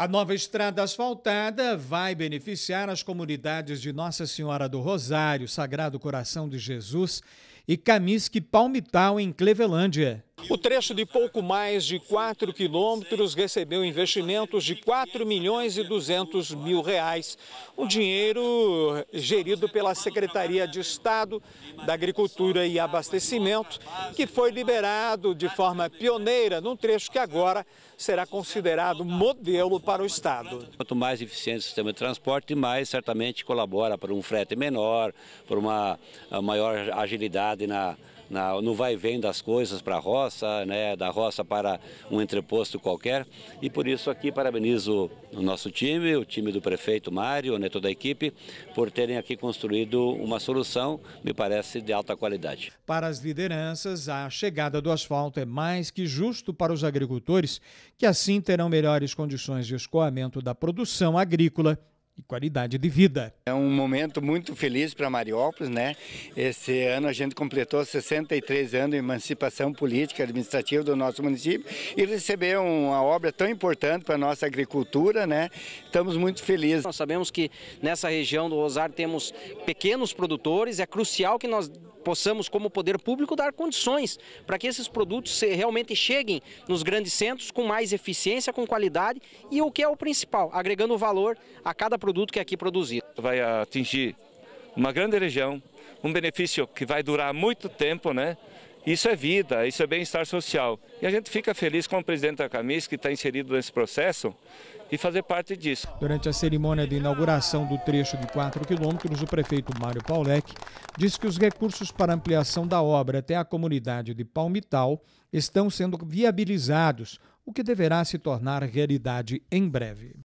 A nova estrada asfaltada vai beneficiar as comunidades de Nossa Senhora do Rosário, Sagrado Coração de Jesus e Camisque Palmital, em Clevelândia. O trecho de pouco mais de 4 quilômetros recebeu investimentos de 4 milhões e 200 mil reais, um dinheiro gerido pela Secretaria de Estado da Agricultura e Abastecimento, que foi liberado de forma pioneira num trecho que agora será considerado modelo para o Estado. Quanto mais eficiente o sistema de transporte, mais certamente colabora para um frete menor, para uma maior agilidade na na, no vai e vem das coisas para a roça, né, da roça para um entreposto qualquer. E por isso aqui parabenizo o nosso time, o time do prefeito Mário, né, toda a equipe, por terem aqui construído uma solução, me parece, de alta qualidade. Para as lideranças, a chegada do asfalto é mais que justo para os agricultores, que assim terão melhores condições de escoamento da produção agrícola e qualidade de vida. É um momento muito feliz para Mariópolis, né? Esse ano a gente completou 63 anos de emancipação política e administrativa do nosso município e receber uma obra tão importante para a nossa agricultura, né? Estamos muito felizes. Nós sabemos que nessa região do Rosário temos pequenos produtores, é crucial que nós possamos, como poder público, dar condições para que esses produtos realmente cheguem nos grandes centros com mais eficiência, com qualidade e o que é o principal, agregando valor a cada produto produto que é aqui produzido. Vai atingir uma grande região, um benefício que vai durar muito tempo, né? Isso é vida, isso é bem-estar social. E a gente fica feliz com o presidente da Camis, que está inserido nesse processo, e fazer parte disso. Durante a cerimônia de inauguração do trecho de 4 quilômetros, o prefeito Mário Paulec disse que os recursos para ampliação da obra até a comunidade de Palmital estão sendo viabilizados, o que deverá se tornar realidade em breve.